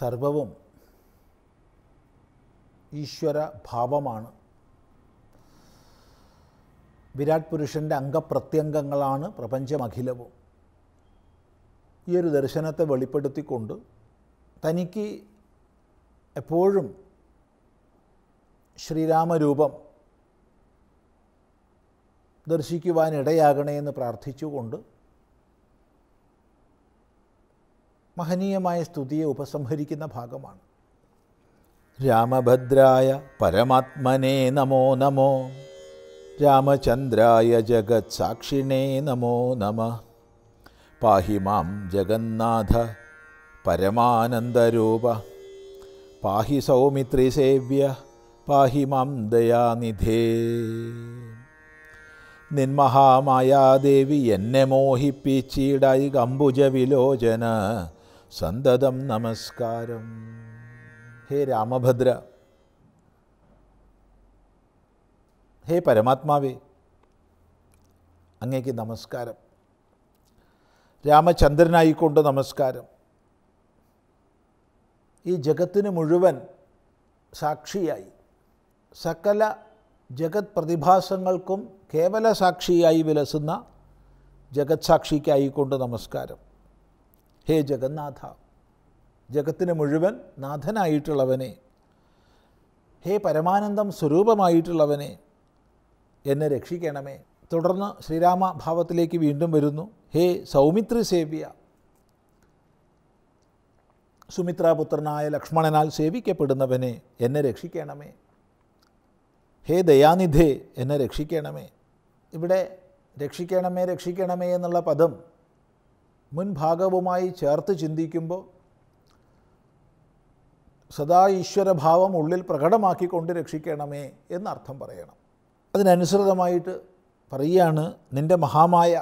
സർവവും ഈശ്വര ഭാവമാണ് വിരാട് പുരുഷൻ്റെ അംഗപ്രത്യംഗങ്ങളാണ് പ്രപഞ്ചമഖിലവും ഈ ഒരു ദർശനത്തെ വെളിപ്പെടുത്തിക്കൊണ്ട് തനിക്ക് എപ്പോഴും ശ്രീരാമരൂപം ദർശിക്കുവാനിടയാകണേ എന്ന് പ്രാർത്ഥിച്ചുകൊണ്ട് മഹനീയമായ സ്തുതിയെ ഉപസംഹരിക്കുന്ന ഭാഗമാണ് രാമഭദ്രായ പരമാത്മനേ നമോ നമോ രാമചന്ദ്രായ ജഗത് സാക്ഷിണേ നമോ നമ പാഹി മാം ജഗന്നാഥ പരമാനന്ദരൂപ പാഹി സൗമിത്രി സേവ്യ പാഹി മാം ദയാനിധേ നിന്മഹാമായാദേവി എന്നെ മോഹിപ്പിച്ചിടായി അംബുജ വിലോചന സന്തതം നമസ്കാരം ഹേ രാമഭദ്ര ഹേ പരമാത്മാവേ അങ്ങേക്ക് നമസ്കാരം രാമചന്ദ്രനായിക്കൊണ്ട് നമസ്കാരം ഈ ജഗത്തിന് മുഴുവൻ സാക്ഷിയായി സകല ജഗത് പ്രതിഭാസങ്ങൾക്കും കേവല സാക്ഷിയായി വിലസുന്ന ജഗത് സാക്ഷിക്കായിക്കൊണ്ട് നമസ്കാരം ഹേ ജഗന്നാഥ ജഗത്തിന് മുഴുവൻ നാഥനായിട്ടുള്ളവനെ ഹേ പരമാനന്ദം സ്വരൂപമായിട്ടുള്ളവനെ എന്നെ രക്ഷിക്കണമേ തുടർന്ന് ശ്രീരാമ ഭാവത്തിലേക്ക് വീണ്ടും വരുന്നു ഹേ സൗമിത്രി സേവ്യ സുമിത്രാപുത്രനായ ലക്ഷ്മണനാൽ സേവിക്കപ്പെടുന്നവനെ എന്നെ രക്ഷിക്കണമേ ഹേ ദയാനിധേ എന്നെ രക്ഷിക്കണമേ ഇവിടെ രക്ഷിക്കണമേ രക്ഷിക്കണമേ എന്നുള്ള പദം മുൻഭാഗവുമായി ചേർത്ത് ചിന്തിക്കുമ്പോൾ സദാ ഈശ്വരഭാവം ഉള്ളിൽ പ്രകടമാക്കിക്കൊണ്ട് രക്ഷിക്കണമേ എന്നർത്ഥം പറയണം അതിനനുസൃതമായിട്ട് പറയുകയാണ് നിൻ്റെ മഹാമായ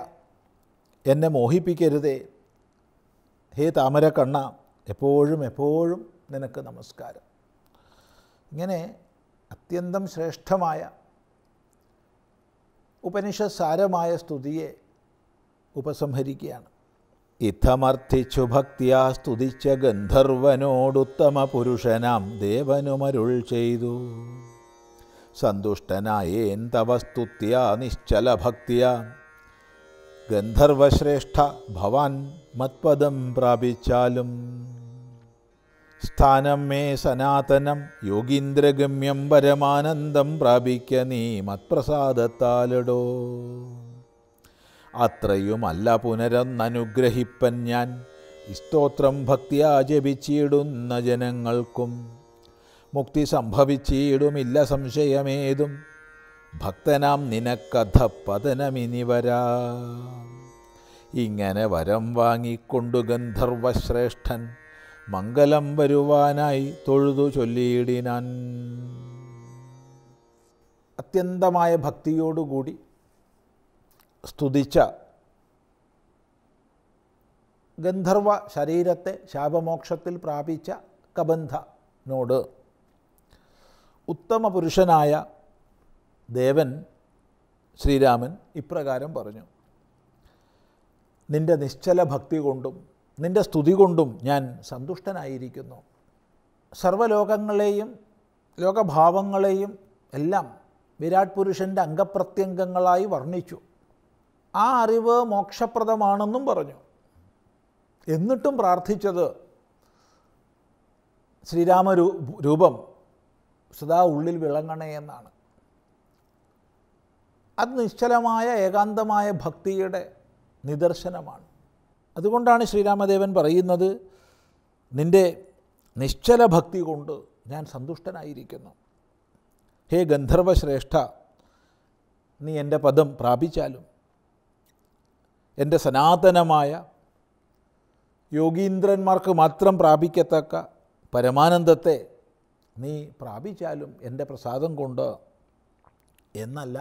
എന്നെ മോഹിപ്പിക്കരുതേ ഹേ താമരക്കണ്ണ എപ്പോഴും എപ്പോഴും നിനക്ക് നമസ്കാരം ഇങ്ങനെ അത്യന്തം ശ്രേഷ്ഠമായ ഉപനിഷസാരമായ സ്തുതിയെ ഉപസംഹരിക്കുകയാണ് ഇത്തമർത്ഥിച്ചു ഭക്തിയാ സ്തുതിച്ച ഗന്ധർവനോടുത്തമ പുരുഷനാം ദേവനുമരുൾ ചെയ്തു സന്തുഷ്ടനായേൻ തവസ്തുത്യാ നിശ്ചല നിശ്ചലഭക്തിയ ഗന്ധർവശ്രേഷ്ഠ ഭവാൻ മത്പദം പ്രാപിച്ചാലും സ്ഥാനം മേ സനാതനം യോഗീന്ദ്രഗമ്യം പരമാനന്ദം പ്രാപിക്ക നീ മത്പ്രസാദത്താലടോ അത്രയുമല്ല പുനരന്നനുഗ്രഹിപ്പൻ ഞാൻ സ്തോത്രം ഭക്തിയാ ജപിച്ചിടുന്ന ജനങ്ങൾക്കും മുക്തി സംഭവിച്ചിടുമില്ല സംശയമേതും ഭക്തനാം നിനക്കഥ പതനമിനി വരാ ഇങ്ങനെ വരം വാങ്ങിക്കൊണ്ടു ഗന്ധർവശ്രേഷ്ഠൻ മംഗലം വരുവാനായി തൊഴുതു ചൊല്ലിയിടിനാൻ അത്യന്തമായ ഭക്തിയോടുകൂടി സ്തുതിച്ച ഗന്ധർവ ശരീരത്തെ ശാപമോക്ഷത്തിൽ പ്രാപിച്ച കബന്ധനോട് ഉത്തമ പുരുഷനായ ദേവൻ ശ്രീരാമൻ ഇപ്രകാരം പറഞ്ഞു നിൻ്റെ നിശ്ചല ഭക്തി കൊണ്ടും നിൻ്റെ സ്തുതി കൊണ്ടും ഞാൻ സന്തുഷ്ടനായിരിക്കുന്നു സർവലോകങ്ങളെയും ലോകഭാവങ്ങളെയും എല്ലാം വിരാട് പുരുഷൻ്റെ അംഗപ്രത്യംഗങ്ങളായി വർണ്ണിച്ചു ആ അറിവ് മോക്ഷപ്രദമാണെന്നും പറഞ്ഞു എന്നിട്ടും പ്രാർത്ഥിച്ചത് ശ്രീരാമ രൂപം സദാ ഉള്ളിൽ വിളങ്ങണേ എന്നാണ് അത് നിശ്ചലമായ ഏകാന്തമായ ഭക്തിയുടെ നിദർശനമാണ് അതുകൊണ്ടാണ് ശ്രീരാമദേവൻ പറയുന്നത് നിൻ്റെ നിശ്ചല ഭക്തി കൊണ്ട് ഞാൻ സന്തുഷ്ടനായിരിക്കുന്നു ഹേ ഗന്ധർവശ്രേഷ്ഠ നീ എൻ്റെ പദം പ്രാപിച്ചാലും എൻ്റെ സനാതനമായ യോഗീന്ദ്രന്മാർക്ക് മാത്രം പ്രാപിക്കത്തക്ക പരമാനന്ദത്തെ നീ പ്രാപിച്ചാലും എൻ്റെ പ്രസാദം കൊണ്ട് എന്നല്ല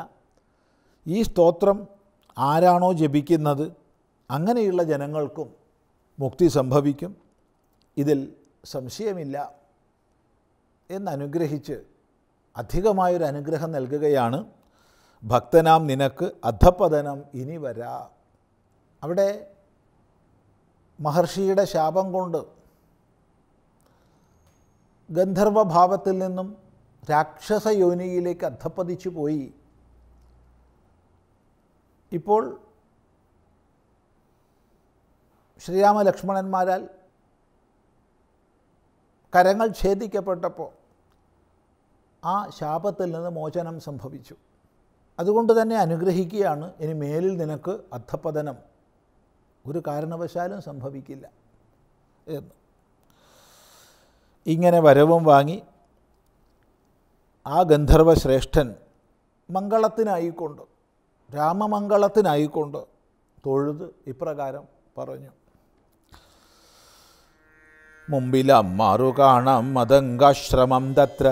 ഈ സ്തോത്രം ആരാണോ ജപിക്കുന്നത് അങ്ങനെയുള്ള ജനങ്ങൾക്കും മുക്തി സംഭവിക്കും ഇതിൽ സംശയമില്ല എന്നനുഗ്രഹിച്ച് അധികമായൊരു അനുഗ്രഹം നൽകുകയാണ് ഭക്തനാം നിനക്ക് അധപ്പതനം ഇനി വരാം അവിടെ മഹർഷിയുടെ ശാപം കൊണ്ട് ഗന്ധർവഭാവത്തിൽ നിന്നും രാക്ഷസ യോനിയിലേക്ക് അധപ്പതിച്ചു പോയി ഇപ്പോൾ ശ്രീരാമലക്ഷ്മണന്മാരാൽ ലക്ഷ്മണന്മാരാൽ കരങ്ങൾ ഛേദിക്കപ്പെട്ടപ്പോൾ ആ ശാപത്തിൽ നിന്ന് മോചനം സംഭവിച്ചു അതുകൊണ്ട് തന്നെ അനുഗ്രഹിക്കുകയാണ് ഇനി മേലിൽ നിനക്ക് അധപ്പതനം ഒരു കാരണവശാലും സംഭവിക്കില്ല എന്ന് ഇങ്ങനെ വരവും വാങ്ങി ആ ഗന്ധർവശ്രേഷ്ഠൻ മംഗളത്തിനായിക്കൊണ്ട് രാമമംഗളത്തിനായിക്കൊണ്ട് തൊഴുത് ഇപ്രകാരം പറഞ്ഞു മുമ്പിലമ്മാറു കാണാം മതംഗാശ്രമം തത്ര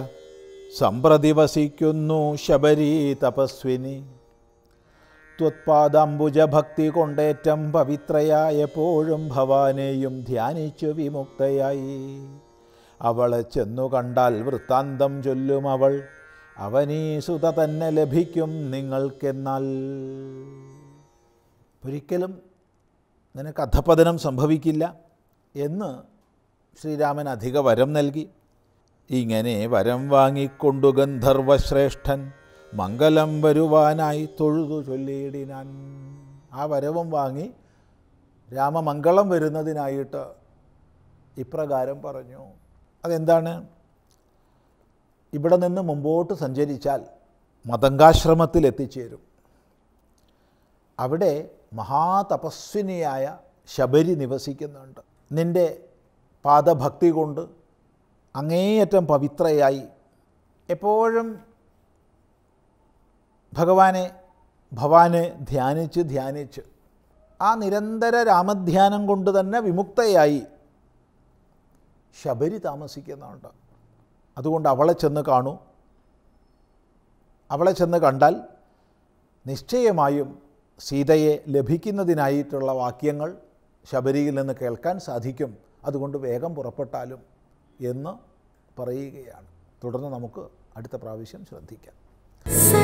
സമ്പ്രതിവസിക്കുന്നു വസിക്കുന്നു ശബരി തപസ്വിനി ത്വത്പാദാംബുജഭക്തി കൊണ്ടേറ്റം പവിത്രയായപ്പോഴും ഭവാനെയും ധ്യാനിച്ചു വിമുക്തയായി അവളെ ചെന്നു കണ്ടാൽ വൃത്താന്തം ചൊല്ലും അവൾ അവനീ സുത തന്നെ ലഭിക്കും നിങ്ങൾക്കെന്നാൽ ഒരിക്കലും നിനക്ക് അധപതനം സംഭവിക്കില്ല എന്ന് ശ്രീരാമൻ അധിക വരം നൽകി ഇങ്ങനെ വരം വാങ്ങിക്കൊണ്ടു ഗന്ധർവശ്രേഷ്ഠൻ മംഗലം വരുവാനായി തൊഴുതു ചൊല്ലിയിടിനാൻ ആ വരവും വാങ്ങി രാമമംഗളം വരുന്നതിനായിട്ട് ഇപ്രകാരം പറഞ്ഞു അതെന്താണ് ഇവിടെ നിന്ന് മുമ്പോട്ട് സഞ്ചരിച്ചാൽ മതങ്കാശ്രമത്തിൽ എത്തിച്ചേരും അവിടെ മഹാതപസ്വിനിയായ ശബരി നിവസിക്കുന്നുണ്ട് നിൻ്റെ പാദഭക്തി കൊണ്ട് അങ്ങേയറ്റം പവിത്രയായി എപ്പോഴും ഭഗവാനെ ഭവാനെ ധ്യാനിച്ച് ധ്യാനിച്ച് ആ നിരന്തര രാമധ്യാനം കൊണ്ട് തന്നെ വിമുക്തയായി ശബരി താമസിക്കുന്നുണ്ട് അതുകൊണ്ട് അവളെ ചെന്ന് കാണൂ അവളെ ചെന്ന് കണ്ടാൽ നിശ്ചയമായും സീതയെ ലഭിക്കുന്നതിനായിട്ടുള്ള വാക്യങ്ങൾ ശബരിയിൽ നിന്ന് കേൾക്കാൻ സാധിക്കും അതുകൊണ്ട് വേഗം പുറപ്പെട്ടാലും എന്ന് പറയുകയാണ് തുടർന്ന് നമുക്ക് അടുത്ത പ്രാവശ്യം ശ്രദ്ധിക്കാം